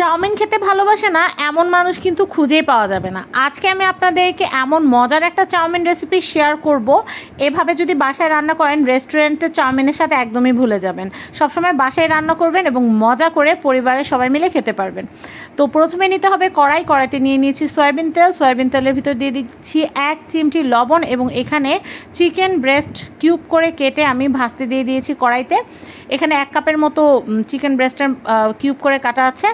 chowmein খেতে ভালোবাসে না এমন মানুষ কিন্তু খুঁজেই পাওয়া যাবে না আজকে আমি আপনাদেরকে এমন মজার একটা চাউমিন রেসিপি শেয়ার করব এভাবে যদি বাসায় রান্না করেন রেস্টুরেন্টের চাউমিনের সাথে একদমই ভুলে যাবেন সবসময় বাসায় রান্না করবেন এবং মজা করে পরিবারের সবাই মিলে খেতে পারবেন তো প্রথমে নিতে হবে কড়াই কড়াইতে নিয়ে নিয়েছি সয়াবিন তেল সয়াবিন তেলের ভিতর দিয়ে দিচ্ছি এক চিমটি লবণ এবং এখানে চিকেন ব্রেস্ট কিউব করে কেটে আমি ভাজতে দিয়ে দিয়েছি কড়াইতে এখানে এক কাপের মতো চিকেন ব্রেস্টের কিউব করে কাটা আছে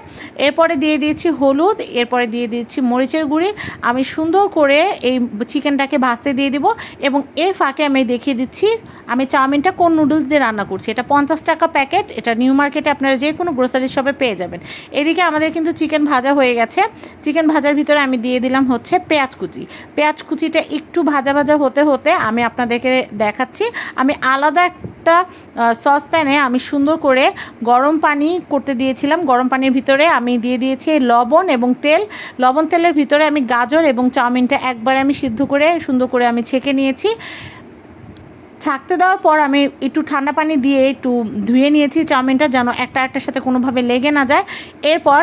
এরপরে দিয়ে দিয়েছি হলুদ এরপরে দিয়ে দিয়েছি মরিচের গুঁড়ি আমি সুন্দর করে এই চিকেনটাকে ভাজতে দিয়ে দেবো এবং এর ফাঁকে আমি দেখিয়ে দিচ্ছি আমি চাউমিনটা কোন নুডলস দিয়ে রান্না করছি এটা পঞ্চাশ টাকা প্যাকেট এটা নিউ মার্কেটে আপনারা যে কোনো গ্রোসারি শপে পেয়ে যাবেন এদিকে আমাদের কিন্তু চিকেন ভাজা হয়ে গেছে চিকেন ভাজার ভিতরে আমি দিয়ে দিলাম হচ্ছে পেঁয়াজ কুচি পেঁয়াজ কুচিটা একটু ভাজা ভাজা হতে হতে আমি আপনাদেরকে দেখাচ্ছি আমি আলাদা একটা সসপ্যানে আমি সুন্দর করে গরম পানি করতে দিয়েছিলাম গরম পানির ভিতরে আমি দিয়ে দিয়েছি লবণ এবং তেল লবণ তেলের ভিতরে আমি গাজর এবং চাউমিনটা একবারে আমি সিদ্ধ করে সুন্দর করে আমি ছেঁকে নিয়েছি ছাকতে দেওয়ার পর আমি একটু ঠান্ডা পানি দিয়ে একটু ধুয়ে নিয়েছি চাউমিনটা যেন একটা একটার সাথে কোনোভাবে লেগে না যায় এরপর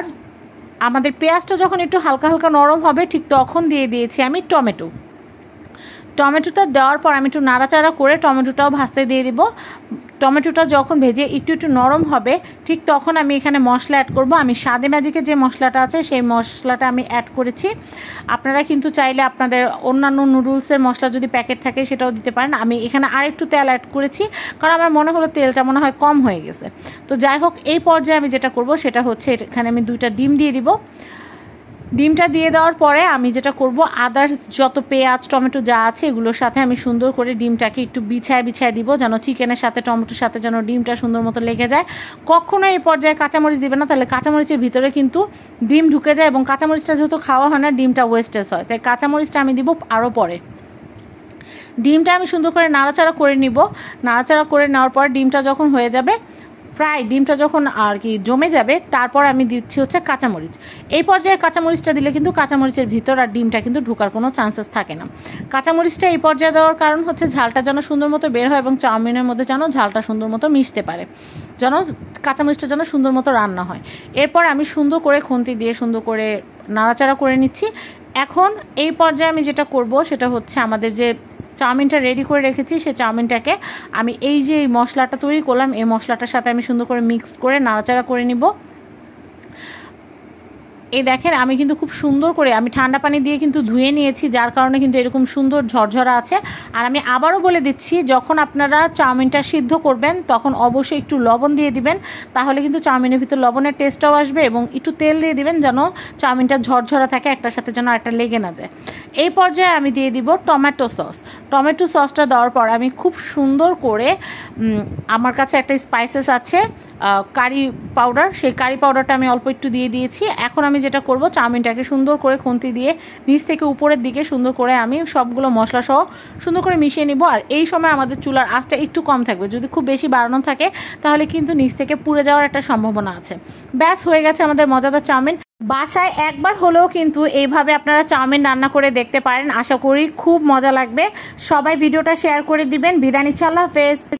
আমাদের পেঁয়াজটা যখন একটু হালকা হালকা নরম হবে ঠিক তখন দিয়ে দিয়েছি আমি টমেটো টমেটোটা দেওয়ার পর আমি একটু নাড়াচাড়া করে টমেটোটাও ভাজতে দিয়ে দিব টমেটোটা যখন ভেজে একটু একটু নরম হবে ঠিক তখন আমি এখানে মশলা অ্যাড করব আমি সাদে ম্যাজিকে যে মশলাটা আছে সেই মশলাটা আমি অ্যাড করেছি আপনারা কিন্তু চাইলে আপনাদের অন্যান্য নুডলসের মশলা যদি প্যাকেট থাকে সেটাও দিতে পারেন আমি এখানে আরেকটু তেল অ্যাড করেছি কারণ আমার মনে হলো তেলটা মনে হয় কম হয়ে গেছে তো যাই হোক এই পর্যায়ে আমি যেটা করব সেটা হচ্ছে এখানে আমি দুইটা ডিম দিয়ে দিব ডিমটা দিয়ে দেওয়ার পরে আমি যেটা করব আদার্স যত পেঁয়াজ টমেটো যা আছে এগুলোর সাথে আমি সুন্দর করে ডিমটাকে একটু বিছায় বিছায় দিব যেন চিকেনের সাথে টমেটোর সাথে যেন ডিমটা সুন্দর মতো লেগে যায় কখনো এই পর্যায়ে কাঁচামরিচ দিবে না তাহলে কাঁচামরিচের ভিতরে কিন্তু ডিম ঢুকে যায় এবং কাঁচামরিচটা যেহেতু খাওয়া হয় না ডিমটা ওয়েস্টেজ হয় তাই কাঁচামরিচটা আমি দিব আরও পরে ডিমটা আমি সুন্দর করে নাড়াচাড়া করে নিব নাড়াচাড়া করে নেওয়ার পর ডিমটা যখন হয়ে যাবে প্রায় ডিমটা যখন আর কি জমে যাবে তারপর আমি দিচ্ছি হচ্ছে কাঁচামরিচ এই পর্যায়ে কাঁচামরিচটা দিলে কিন্তু কাঁচামরিচের ভিতর আর ডিমটা কিন্তু ঢোকার কোনো চান্সেস থাকে না কাঁচামরিচটা এই পর্যায়ে দেওয়ার কারণ হচ্ছে ঝালটা যেন সুন্দর মতো বের হয় এবং চাউমিনের মধ্যে যেন ঝালটা সুন্দর মতো মিশতে পারে যেন কাঁচামরিচটা যেন সুন্দর মতো রান্না হয় এরপর আমি সুন্দর করে খুন্তি দিয়ে সুন্দর করে নাড়াচাড়া করে নিচ্ছি এখন এই পর্যায়ে আমি যেটা করব সেটা হচ্ছে আমাদের যে চাউমিনটা রেডি করে রেখেছি সে চাউমিনটাকে আমি এই যে এই মশলাটা তৈরি করলাম এই মশলাটার সাথে আমি সুন্দর করে মিক্সড করে নাড়াচাড়া করে নিব এই দেখেন আমি কিন্তু খুব সুন্দর করে আমি ঠান্ডা পানি দিয়ে কিন্তু ধুয়ে নিয়েছি যার কারণে কিন্তু এরকম সুন্দর ঝরঝরা আছে আর আমি আবারও বলে দিচ্ছি যখন আপনারা চাউমিনটা সিদ্ধ করবেন তখন অবশ্যই একটু লবণ দিয়ে দিবেন তাহলে কিন্তু চাউমিনের ভিতর লবণের টেস্টটাও আসবে এবং একটু তেল দিয়ে দিবেন যেন চাউমিনটা ঝরঝরা থাকে একটার সাথে যেন একটা লেগে না যায় এই পর্যায়ে আমি দিয়ে দিব টমেটো সস টমেটো সসটা দেওয়ার পর আমি খুব সুন্দর করে আমার কাছে একটা স্পাইসেস আছে কারি পাউডার সেই কারি পাউডারটা আমি অল্প একটু দিয়ে দিয়েছি এখন আমি যেটা করব চাউমিনটাকে সুন্দর করে খুন্তি দিয়ে নিচ থেকে উপরের দিকে সুন্দর করে আমি সবগুলো মশলা সহ সুন্দর করে মিশিয়ে নিব আর এই সময় আমাদের চুলার আঁচটা একটু কম থাকবে যদি খুব বেশি বাড়ানো থাকে তাহলে কিন্তু নিচ থেকে পুড়ে যাওয়ার একটা সম্ভাবনা আছে ব্যাস হয়ে গেছে আমাদের মজাদার চাউমিন বাসায় একবার হলেও কিন্তু এইভাবে আপনারা চাউমিন রান্না করে দেখতে পারেন আশা করি খুব মজা লাগবে সবাই ভিডিওটা শেয়ার করে দিবেন বিদায় নিচ্ছে আল্লাহ হাফেজ